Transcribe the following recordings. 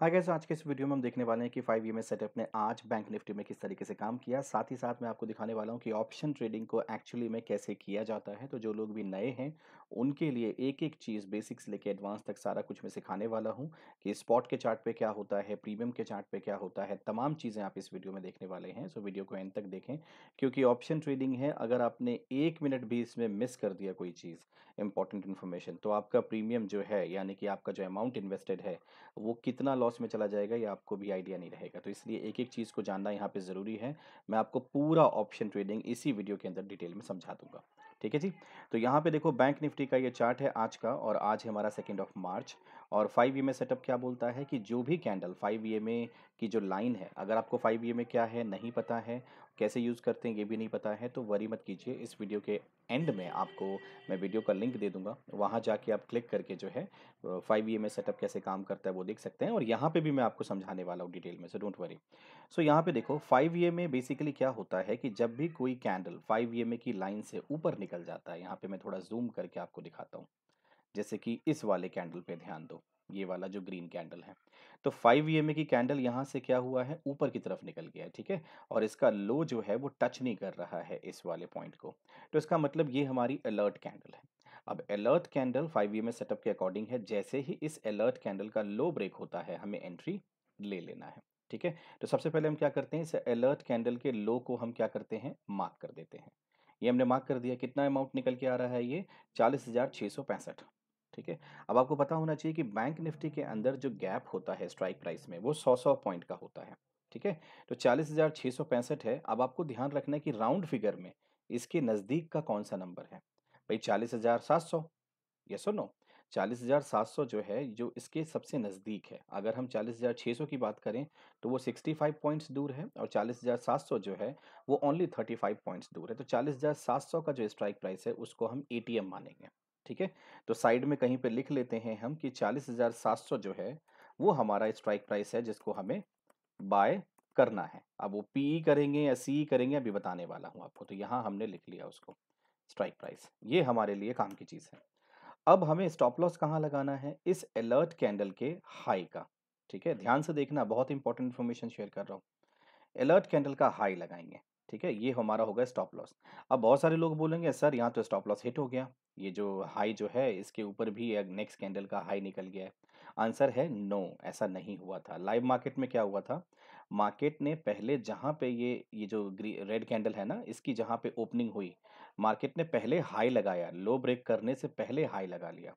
हाँ कैसे आज के इस वीडियो में हम देखने वाले हैं कि फाइव ई सेटअप ने आज बैंक निफ्टी में किस तरीके से काम किया साथ ही साथ मैं आपको दिखाने वाला हूँ कि ऑप्शन ट्रेडिंग को एक्चुअली में कैसे किया जाता है तो जो लोग भी नए हैं उनके लिए एक एक चीज़ बेसिक्स लेके एडवांस तक सारा कुछ मैं सिखाने वाला हूँ कि स्पॉट के चार्ट पे क्या होता है प्रीमियम के चार्ट पे क्या होता है तमाम चीज़ें आप इस वीडियो में देखने वाले हैं सो वीडियो को एंड तक देखें क्योंकि ऑप्शन ट्रेडिंग है अगर आपने एक मिनट भी इसमें मिस कर दिया कोई चीज़ इंपॉर्टेंट इन्फॉर्मेशन तो आपका प्रीमियम जो है यानी कि आपका जो अमाउंट इन्वेस्टेड है वो कितना लॉस में चला जाएगा या आपको भी आइडिया नहीं रहेगा तो इसलिए एक एक चीज़ को जानना यहाँ पे ज़रूरी है मैं आपको पूरा ऑप्शन ट्रेडिंग इसी वीडियो के अंदर डिटेल में समझा दूंगा ठीक है जी तो यहाँ पे देखो बैंक निफ्टी का ये चार्ट है आज का और आज है हमारा सेकेंड ऑफ मार्च और फाइव ई e में सेटअप क्या बोलता है कि जो भी कैंडल फाइव ई में की जो लाइन है अगर आपको फाइव ई e में क्या है नहीं पता है कैसे यूज़ करते हैं ये भी नहीं पता है तो वरी मत कीजिए इस वीडियो के एंड में आपको मैं वीडियो का लिंक दे दूंगा वहाँ जाके आप क्लिक करके जो है फाइव ई सेटअप कैसे काम करता है वो देख सकते हैं और यहाँ पे भी मैं आपको समझाने वाला हूँ डिटेल में सो डोंट वरी सो यहाँ पे देखो फाइव ई में बेसिकली क्या होता है कि जब भी कोई कैंडल फाइव ई की लाइन से ऊपर निकल जाता है यहाँ पर मैं थोड़ा जूम करके आपको दिखाता हूँ जैसे कि इस वाले कैंडल पर ध्यान दो ये वाला जो ग्रीन कैंडल है तो फाइव ई की कैंडल यहाँ से क्या हुआ है ऊपर की तरफ निकल गया है ठीक है और इसका लो जो है वो टच नहीं कर रहा है इस वाले पॉइंट को तो इसका मतलब ये हमारी अलर्ट कैंडल है अब alert candle five E setup के अकॉर्डिंग है जैसे ही इस अलर्ट कैंडल का लो ब्रेक होता है हमें एंट्री ले लेना है ठीक है तो सबसे पहले हम क्या करते हैं इस अलर्ट कैंडल के लो को हम क्या करते हैं मार्क कर देते हैं ये हमने मार्क कर दिया कितना अमाउंट निकल के आ रहा है ये चालीस हज़ार छः सौ पैंसठ ठीक है अब आपको पता होना चाहिए कि बैंक निफ्टी के अंदर जो गैप होता है स्ट्राइक प्राइस में वो सौ सौ पॉइंट का होता है ठीक है तो चालीस हज़ार छः सौ पैंसठ है अब आपको ध्यान रखना है कि राउंड फिगर में इसके नज़दीक का कौन सा नंबर है भाई चालीस हज़ार सात सौ ये सुनो चालीस हज़ार सात सौ जो है जो इसके सबसे नज़दीक है अगर हम चालीस हज़ार छः सौ की बात करें तो वो सिक्सटी फाइव पॉइंट्स दूर है और चालीस हज़ार सात सौ जो है वो ओनली थर्टी फाइव पॉइंट्स दूर है तो चालीस हज़ार सात सौ का जो स्ट्राइक प्राइस है उसको हम ए टी एम मानेंगे ठीक है तो साइड में कहीं पे लिख लेते हैं हम कि चालीस हजार सात सौ जो है वो हमारा स्ट्राइक प्राइस है जिसको हमें बाय करना है अब वो पी e करेंगे या सी e करेंगे अभी बताने वाला हूँ आपको तो यहाँ हमने लिख लिया उसको स्ट्राइक प्राइस ये हमारे लिए काम की चीज़ है अब हमें स्टॉप लॉस कहाँ लगाना है इस अलर्ट कैंडल के हाई का ठीक है ध्यान से देखना बहुत इंपॉर्टेंट इन्फॉर्मेशन शेयर कर रहा हूँ अलर्ट कैंडल का हाई लगाएंगे ठीक है ये हमारा होगा स्टॉप लॉस अब बहुत सारे लोग बोलेंगे सर यहाँ तो स्टॉप लॉस हिट हो गया ये जो हाई जो है इसके ऊपर भी एक नेक्स्ट कैंडल का हाई निकल गया है आंसर है नो ऐसा नहीं हुआ था लाइव मार्केट में क्या हुआ था मार्केट ने पहले जहाँ पे ये ये जो रेड कैंडल है ना इसकी जहाँ पे ओपनिंग हुई मार्केट ने पहले हाई लगाया लो ब्रेक करने से पहले हाई लगा लिया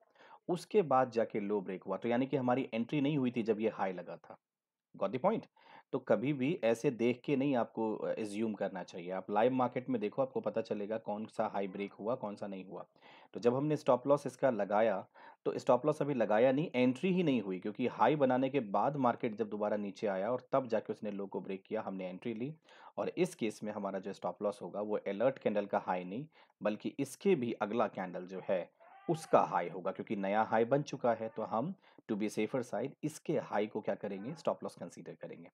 उसके बाद जाके लो ब्रेक हुआ तो यानी कि हमारी एंट्री नहीं हुई थी जब ये हाई लगा था गॉट द पॉइंट तो कभी भी ऐसे देख के नहीं आपको एज्यूम करना चाहिए आप लाइव मार्केट में देखो आपको पता चलेगा कौन सा हाई ब्रेक हुआ कौन सा नहीं हुआ तो जब हमने स्टॉप लॉस इसका लगाया तो स्टॉप लॉस अभी लगाया नहीं एंट्री ही नहीं हुई क्योंकि हाई बनाने के बाद मार्केट जब दोबारा नीचे आया और तब जाके उसने लो को ब्रेक किया हमने एंट्री ली और इस केस में हमारा जो स्टॉप लॉस होगा वो अलर्ट कैंडल का हाई नहीं बल्कि इसके भी अगला कैंडल जो है उसका हाई होगा क्योंकि नया हाई बन चुका है तो हम टू बी सेफर साइड इसके हाई को क्या करेंगे स्टॉप लॉस कंसीडर करेंगे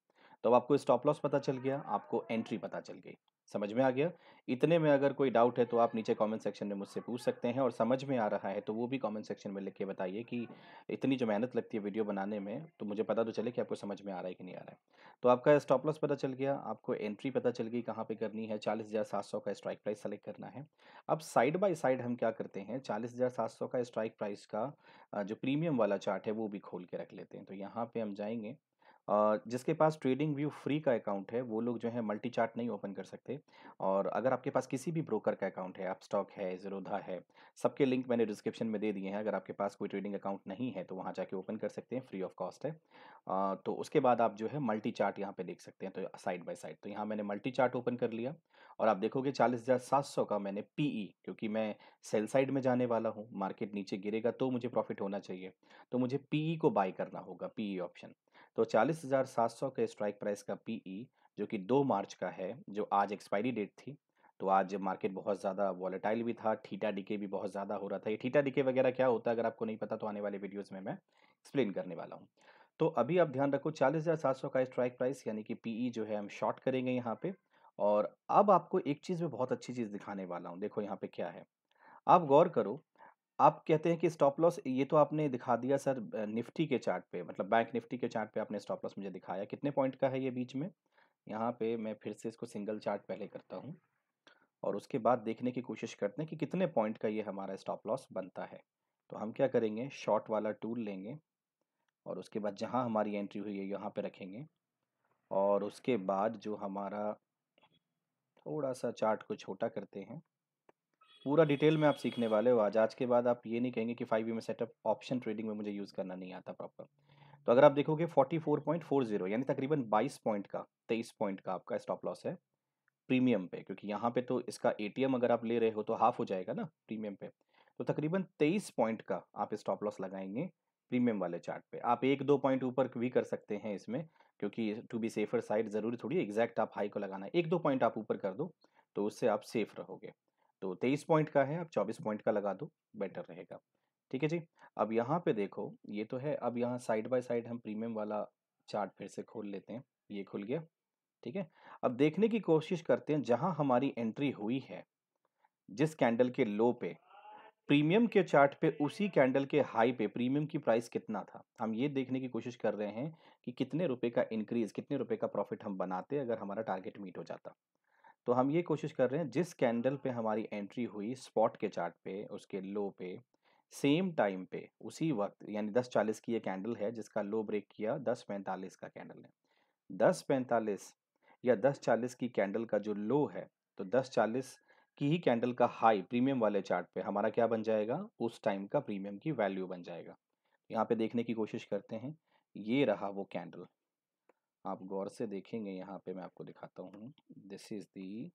तो अब आपको स्टॉप लॉस पता चल गया आपको एंट्री पता चल गई समझ में आ गया इतने में अगर कोई डाउट है तो आप नीचे कमेंट सेक्शन में मुझसे पूछ सकते हैं और समझ में आ रहा है तो वो भी कमेंट सेक्शन में लिख के बताइए कि इतनी जो मेहनत लगती है वीडियो बनाने में तो मुझे पता तो चले कि आपको समझ में आ रहा है कि नहीं आ रहा है तो आपका स्टॉप लॉस पता चल गया आपको एंट्री पता चल गई कहाँ पर करनी है चालीस हज़ार सात सौ का स्ट्राइक प्राइस सेलेक्ट करना है अब साइड बाई साइड हम क्या करते हैं चालीस हज़ार सात सौ का स्ट्राइक प्राइस का जो प्रीमियम वाला चार्ट है वो भी खोल के रख लेते हैं तो यहाँ पर हम जाएंगे जिसके पास ट्रेडिंग व्यू फ्री का अकाउंट है वो लोग जो है मल्टी चार्ट नहीं ओपन कर सकते और अगर आपके पास किसी भी ब्रोकर का अकाउंट है आप स्टॉक है जीरोधा है सबके लिंक मैंने डिस्क्रिप्शन में दे दिए हैं अगर आपके पास कोई ट्रेडिंग अकाउंट नहीं है तो वहाँ जाके ओपन कर सकते हैं फ्री ऑफ कॉस्ट है आ, तो उसके बाद आप जो है मल्टी चार्ट यहाँ पर देख सकते हैं तो साइड बाई साइड तो यहाँ मैंने मल्टी चार्ट ओपन कर लिया और आप देखोगे चालीस का मैंने पी क्योंकि मैं सेल साइड में जाने वाला हूँ मार्केट नीचे गिरेगा तो मुझे प्रॉफिट होना चाहिए तो मुझे पी को बाय करना होगा पी ऑप्शन तो चालीस हज़ार सात सौ के स्ट्राइक प्राइस का पीई जो कि दो मार्च का है जो आज एक्सपायरी डेट थी तो आज मार्केट बहुत ज़्यादा वॉलेटाइल भी था ठीटा डिके भी बहुत ज़्यादा हो रहा था ये ठीटा डिके वगैरह क्या होता है अगर आपको नहीं पता तो आने वाले वीडियोज़ में मैं एक्सप्लेन करने वाला हूँ तो अभी आप ध्यान रखो चालीस हज़ार सात सौ का स्ट्राइक प्राइस यानी कि पीई जो है हम शॉर्ट करेंगे यहाँ पे और अब आपको एक चीज़ में बहुत अच्छी चीज़ दिखाने वाला हूँ देखो यहाँ पे क्या है आप गौर करो आप कहते हैं कि स्टॉप लॉस ये तो आपने दिखा दिया सर निफ्टी के चार्ट पे मतलब बैंक निफ्टी के चार्ट पे आपने स्टॉप लॉस मुझे दिखाया कितने पॉइंट का है ये बीच में यहाँ पे मैं फिर से इसको सिंगल चार्ट पहले करता हूँ और उसके बाद देखने की कोशिश करते हैं कि कितने पॉइंट का ये हमारा स्टॉप लॉस बनता है तो हम क्या करेंगे शॉर्ट वाला टूल लेंगे और उसके बाद जहाँ हमारी एंट्री हुई है यहाँ पर रखेंगे और उसके बाद जो हमारा थोड़ा सा चार्ट को छोटा करते हैं पूरा डिटेल में आप सीखने वाले हो आज आज के बाद आप ये नहीं कहेंगे कि फाइव में सेटअप ऑप्शन ट्रेडिंग में मुझे यूज़ करना नहीं आता प्रॉपर तो अगर आप देखोगे forty four four point zero यानी तकरीबन बाईस पॉइंट का तेईस पॉइंट का आपका स्टॉप लॉस है प्रीमियम पे क्योंकि यहाँ पे तो इसका ए अगर आप ले रहे हो तो हाफ हो जाएगा ना प्रीमियम पे तो तकरीबन तेईस पॉइंट का आप स्टॉप लॉस लगाएंगे प्रीमियम वाले चार्ट पे आप एक दो पॉइंट ऊपर भी कर सकते हैं इसमें क्योंकि टू बी सेफर साइड ज़रूरी थोड़ी एग्जैक्ट आप हाई को लगाना है एक दो पॉइंट आप ऊपर कर दो तो उससे आप सेफ रहोगे तो तेईस पॉइंट का है आप चौबीस पॉइंट का लगा दो बेटर रहेगा ठीक है जी अब यहाँ पे देखो ये तो है अब यहाँ साइड बाय साइड हम प्रीमियम वाला चार्ट फिर से खोल लेते हैं ये खुल गया ठीक है अब देखने की कोशिश करते हैं जहाँ हमारी एंट्री हुई है जिस कैंडल के लो पे प्रीमियम के चार्ट पे उसी कैंडल के हाई पे प्रीमियम की प्राइस कितना था हम ये देखने की कोशिश कर रहे हैं कि कितने रुपए का इंक्रीज कितने रुपए का प्रॉफिट हम बनाते अगर हमारा टारगेट मीट हो जाता तो हम ये कोशिश कर रहे हैं जिस कैंडल पे हमारी एंट्री हुई स्पॉट के चार्ट पे उसके लो पे सेम टाइम पे उसी वक्त यानी दस चालीस की ये कैंडल है जिसका लो ब्रेक किया दस पैंतालीस का कैंडल है दस पैंतालीस या दस चालीस की कैंडल का जो लो है तो दस चालीस की ही कैंडल का हाई प्रीमियम वाले चार्ट पे हमारा क्या बन जाएगा उस टाइम का प्रीमियम की वैल्यू बन जाएगा यहाँ पे देखने की कोशिश करते हैं ये रहा वो कैंडल आप गौर से देखेंगे यहाँ पे मैं आपको दिखाता हूँ दिस इज़ दी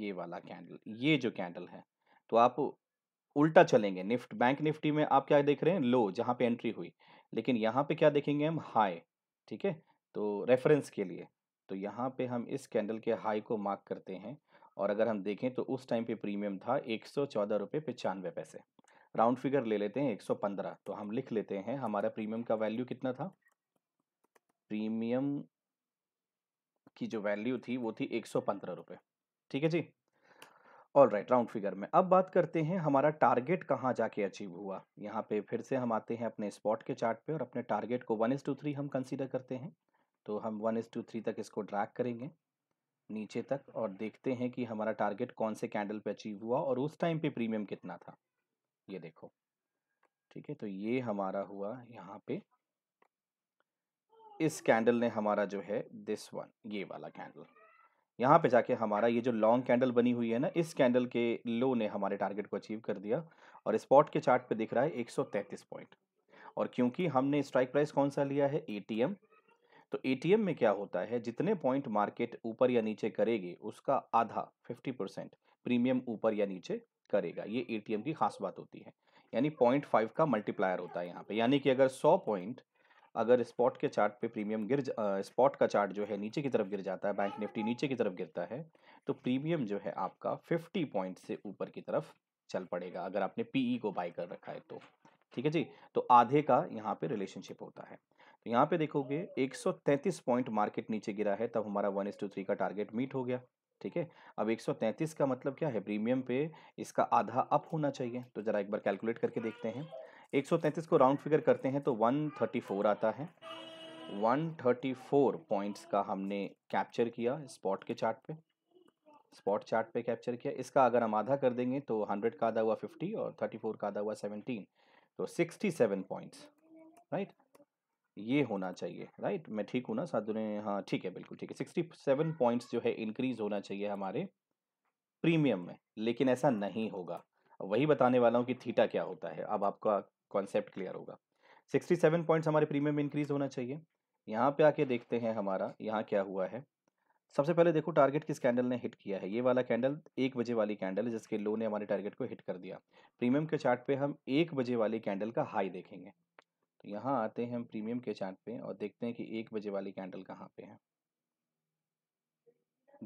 ये वाला कैंडल ये जो कैंडल है तो आप उल्टा चलेंगे निफ्ट बैंक निफ्टी में आप क्या देख रहे हैं लो जहाँ पे एंट्री हुई लेकिन यहाँ पे क्या देखेंगे हम हाई ठीक है तो रेफरेंस के लिए तो यहाँ पे हम इस कैंडल के हाई को मार्क करते हैं और अगर हम देखें तो उस टाइम पे प्रीमियम था एक सौ चौदह रुपये पचानवे पैसे राउंड फिगर ले लेते हैं एक सौ पंद्रह तो हम लिख लेते हैं हमारा प्रीमियम का वैल्यू कितना था प्रीमियम की जो वैल्यू थी वो थी एक सौ पंद्रह रुपये ठीक है जी ऑल राइट राउंड फिगर में अब बात करते हैं हमारा टारगेट कहाँ जाके अचीव हुआ यहाँ पे फिर से हम आते हैं अपने स्पॉट के चार्ट पे और अपने टारगेट को वन इज़ टू थ्री हम कंसीडर करते हैं तो हम वन इज़ टू थ्री तक इसको ड्रैग करेंगे नीचे तक और देखते हैं कि हमारा टारगेट कौन से कैंडल पे अचीव हुआ और उस टाइम पे प्रीमियम कितना था ये देखो ठीक है तो ये हमारा हुआ यहाँ पे इस कैंडल ने हमारा जो है दिस वन ये वाला कैंडल यहाँ पे जाके हमारा ये जो लॉन्ग कैंडल बनी हुई है ना इस कैंडल के लो ने हमारे टारगेट को अचीव कर दिया और स्पॉट के चार्ट पे दिख रहा है 133 पॉइंट और क्योंकि हमने स्ट्राइक प्राइस कौन सा लिया है ए तो ए में क्या होता है जितने पॉइंट मार्केट ऊपर या नीचे करेगी उसका आधा फिफ्टी प्रीमियम ऊपर या नीचे करेगा ये ए की खास बात होती है यानी पॉइंट का मल्टीप्लायर होता है यहाँ पर यानी कि अगर सौ पॉइंट अगर स्पॉट के चार्ट पे प्रीमियम गिर स्पॉट का चार्ट जो है नीचे की तरफ गिर जाता है बैंक निफ्टी नीचे की तरफ गिरता है तो प्रीमियम जो है आपका फिफ्टी पॉइंट से ऊपर की तरफ चल पड़ेगा अगर आपने पीई को बाई कर रखा है तो ठीक है जी तो आधे का यहाँ पे रिलेशनशिप होता है तो यहाँ पे देखोगे 133 पॉइंट मार्केट नीचे गिरा है तब हमारा वन टू थ्री का टारगेट मीट हो गया ठीक है अब 133 का मतलब क्या है प्रीमियम पे इसका आधा अप होना चाहिए तो ज़रा एक बार कैलकुलेट करके देखते हैं 133 को राउंड फिगर करते हैं तो 134 आता है 134 पॉइंट्स का हमने कैप्चर किया स्पॉट के चार्ट पे स्पॉट चार्ट पे कैप्चर किया इसका अगर हम आधा कर देंगे तो 100 का आधा हुआ 50 और 34 का आधा हुआ 17 तो 67 पॉइंट्स राइट ये होना चाहिए राइट मैं ठीक हूँ ना साधु ने हाँ ठीक है बिल्कुल ठीक है सिक्सटी सेवन पॉइंट्स जो है इंक्रीज होना चाहिए हमारे प्रीमियम में लेकिन ऐसा नहीं होगा वही बताने वाला हूँ कि थीटा क्या होता है अब आपका कॉन्सेप्ट क्लियर होगा 67 पॉइंट्स हमारे प्रीमियम इंक्रीज होना चाहिए यहाँ पे आके देखते हैं हमारा यहाँ क्या हुआ है सबसे पहले देखो टारगेट किस कैंडल ने हिट किया है ये वाला कैंडल एक बजे वाली कैंडल है जिसके लो ने हमारे टारगेट को हिट कर दिया प्रीमियम के चार्ट पे हम एक बजे वाली कैंडल का हाई देखेंगे तो यहाँ आते हैं हम प्रीमियम के चार्ट पे और देखते हैं कि एक बजे वाली कैंडल कहाँ पे है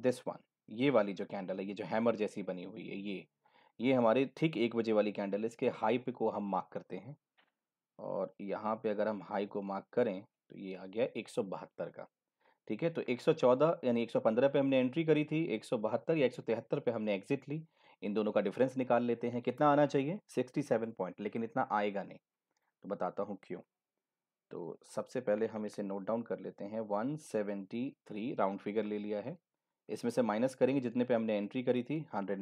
दिस वन ये वाली जो कैंडल है ये जो हैमर जैसी बनी हुई है ये ये हमारे ठीक एक बजे वाली कैंडल है इसके हाई पे को हम मार्क करते हैं और यहाँ पे अगर हम हाई को मार्क करें तो ये आ गया एक का ठीक है तो 114 यानी 115 पे हमने एंट्री करी थी 172 या 173 पे हमने एग्जिट ली इन दोनों का डिफरेंस निकाल लेते हैं कितना आना चाहिए 67 पॉइंट लेकिन इतना आएगा नहीं तो बताता हूँ क्यों तो सबसे पहले हम इसे नोट डाउन कर लेते हैं 173 राउंड फिगर ले लिया है इसमें से माइनस करेंगे जितने पे हमने एंट्री करी थी हंड्रेड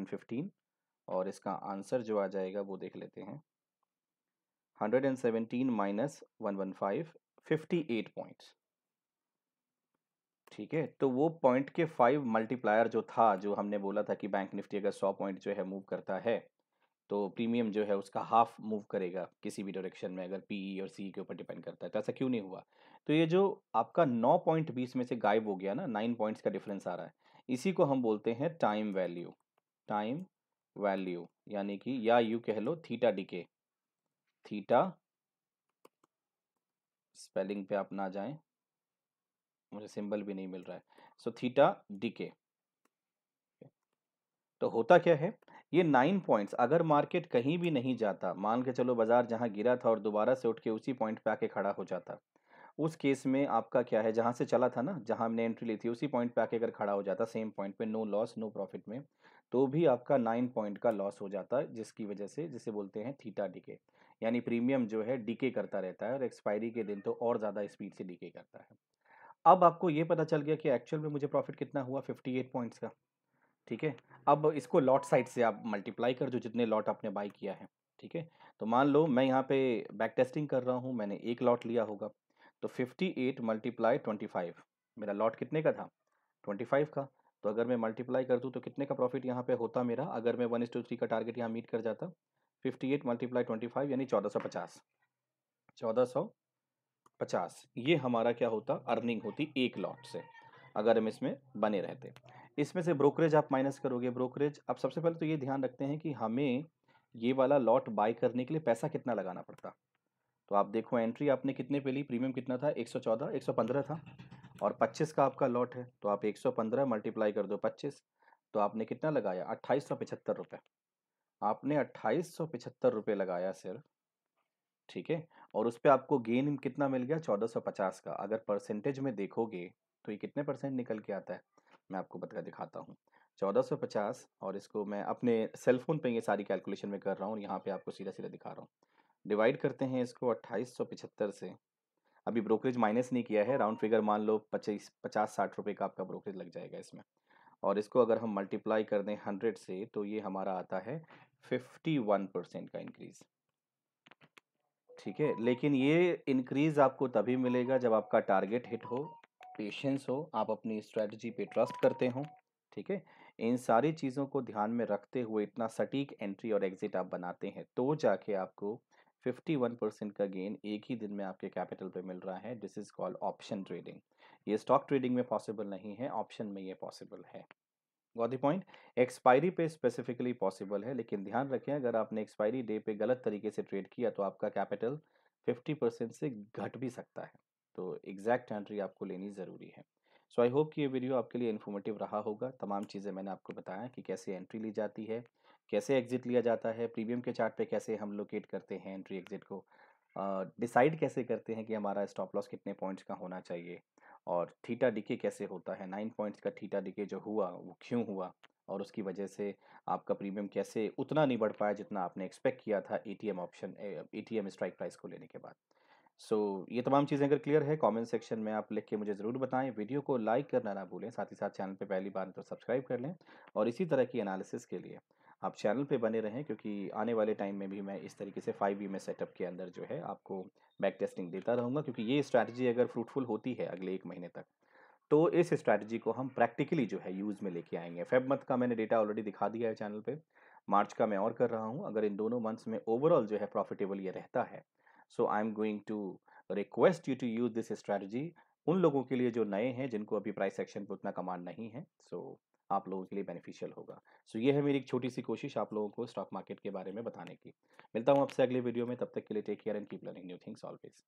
और इसका आंसर जो आ जाएगा वो देख लेते हैं 117 माइनस 115 58 पॉइंट्स ठीक है तो वो पॉइंट के फाइव मल्टीप्लायर जो था जो हमने बोला था कि बैंक निफ्टी अगर 100 पॉइंट जो है मूव करता है तो प्रीमियम जो है उसका हाफ मूव करेगा किसी भी डायरेक्शन में अगर पीई e और सी e के ऊपर डिपेंड करता है तो ऐसा क्यों नहीं हुआ तो ये जो आपका नौ पॉइंट बीस में से गायब हो गया ना नाइन पॉइंट्स का डिफरेंस आ रहा है इसी को हम बोलते हैं टाइम वैल्यू टाइम वैल्यू यानी कि या यू कह लो थीटा डीके थीटा स्पेलिंग पे आप ना जाएं मुझे सिंबल भी नहीं मिल रहा है सो थीटा डीके तो होता क्या है ये नाइन पॉइंट्स अगर मार्केट कहीं भी नहीं जाता मान के चलो बाजार जहां गिरा था और दोबारा से उठ के उसी पॉइंट पे आके खड़ा हो जाता उस केस में आपका क्या है जहां से चला था ना जहां हमने एंट्री ली थी उसी पॉइंट पे आके अगर खड़ा हो जाता सेम पॉइंट पे नो लॉस नो प्रॉफिट में तो भी आपका नाइन पॉइंट का लॉस हो जाता है जिसकी वजह से जिसे बोलते हैं थीटा डिके यानी प्रीमियम जो है डिके करता रहता है और एक्सपायरी के दिन तो और ज़्यादा स्पीड से डिके करता है अब आपको ये पता चल गया कि एक्चुअल में मुझे प्रॉफिट कितना हुआ फिफ्टी एट पॉइंट्स का ठीक है अब इसको लॉट साइड से आप मल्टीप्लाई कर जो जितने लॉट आपने बाई किया है ठीक है तो मान लो मैं यहाँ पे बैक टेस्टिंग कर रहा हूँ मैंने एक लॉट लिया होगा तो फिफ्टी एट मल्टीप्लाई ट्वेंटी मेरा लॉट कितने का था फाइव का तो अगर मैं मल्टीप्लाई कर दूँ तो कितने का प्रॉफिट यहाँ पे होता मेरा अगर मैं वन इस टू थ्री का टारगेट यहाँ मीट कर जाता fifty eight multiply twenty five यानी चौदह सौ पचास चौदह सौ पचास ये हमारा क्या होता अर्निंग होती एक लॉट से अगर हम इसमें बने रहते इसमें से ब्रोकरेज आप माइनस करोगे ब्रोकरेज आप सबसे पहले तो ये ध्यान रखते हैं कि हमें ये वाला लॉट बाय करने के लिए पैसा कितना लगाना पड़ता तो आप देखो एंट्री आपने कितने पे ली प्रीमियम कितना था 114 115 था और 25 का आपका लॉट है तो आप 115 मल्टीप्लाई कर दो 25 तो आपने कितना लगाया अट्ठाईस रुपए आपने अट्ठाईस रुपए लगाया सिर्फ ठीक है और उस पर आपको गेन कितना मिल गया 1450 का अगर परसेंटेज में देखोगे तो ये कितने परसेंट निकल के आता है मैं आपको बता दिखाता हूँ 1450 और इसको मैं अपने सेल फोन पे ये सारी कैलकुलेशन में कर रहा हूँ यहाँ पे आपको सीधा सीधा दिखा रहा हूँ डिवाइड करते हैं इसको 2875 से अभी ब्रोकरेज माइनस नहीं किया है राउंड फिगर मान लो पच्चीस पचास साठ रुपये का आपका ब्रोकरेज लग जाएगा इसमें और इसको अगर हम मल्टीप्लाई कर दें हंड्रेड से तो ये हमारा आता है फिफ्टी वन परसेंट का इंक्रीज ठीक है लेकिन ये इंक्रीज आपको तभी मिलेगा जब आपका टारगेट हिट हो पेशेंस हो आप अपनी स्ट्रेटजी पे ट्रस्ट करते हो ठीक है इन सारी चीज़ों को ध्यान में रखते हुए इतना सटीक एंट्री और एग्जिट आप बनाते हैं तो जाके आपको 51 परसेंट का गेन एक ही दिन में आपके कैपिटल पे मिल रहा है this is called option trading ये स्टॉक ट्रेडिंग में पॉसिबल नहीं है ऑप्शन में ये पॉसिबल है गॉट दी पॉइंट एक्सपायरी पे स्पेसिफिकली पॉसिबल है लेकिन ध्यान रखें अगर आपने एक्सपायरी डे पे गलत तरीके से ट्रेड किया तो आपका कैपिटल 50 परसेंट से घट भी सकता है तो एग्जैक्ट एंट्री आपको लेनी ज़रूरी है सो आई होप कि ये वीडियो आपके लिए इन्फॉर्मेटिव रहा होगा तमाम चीज़ें मैंने आपको बताया कि कैसे एंट्री ली जाती है कैसे एग्जिट लिया जाता है प्रीमियम के चार्ट पे कैसे हम लोकेट करते हैं एंट्री एग्जिट को डिसाइड uh, कैसे करते हैं कि हमारा स्टॉप लॉस कितने पॉइंट्स का होना चाहिए और थीटा डिके कैसे होता है नाइन पॉइंट्स का थीटा डिके जो हुआ वो क्यों हुआ और उसकी वजह से आपका प्रीमियम कैसे उतना नहीं बढ़ पाया जितना आपने एक्सपेक्ट किया था a option a strike price को लेने के बाद सो so, ये तमाम चीज़ें अगर क्लियर है कमेंट सेक्शन में आप लिख के मुझे ज़रूर बताएं वीडियो को लाइक करना ना भूलें साथ ही साथ चैनल पे पहली बार तो सब्सक्राइब कर लें और इसी तरह की एनालिसिस के लिए आप चैनल पे बने रहें क्योंकि आने वाले टाइम में भी मैं इस तरीके से फाइव वी में सेटअप के अंदर जो है आपको बैक टेस्टिंग देता रहूँगा क्योंकि ये स्ट्रैटेजी अगर फ्रूटफुल होती है अगले एक महीने तक तो इस स्ट्रैटेजी को हम प्रैक्टिकली जो है यूज़ में लेके आएंगे फेब मंथ का मैंने डेटा ऑलरेडी दिखा दिया है चैनल पर मार्च का मैं और कर रहा हूँ अगर इन दोनों मंथ्स में ओवरऑल जो है प्रॉफिटेबल ये रहता है so I am going to request you to use this strategy उन लोगों के लिए जो नए हैं जिनको अभी प्राइस सेक्शन पर उतना कमांड नहीं है सो so, आप लोगों के लिए बेनिफिशियल होगा सो so, ये है मेरी एक छोटी सी कोशिश आप लोगों को स्टॉक मार्केट के बारे में बताने की मिलता हूँ आपसे अगले वीडियो में तब तक के लिए take care and keep learning new things always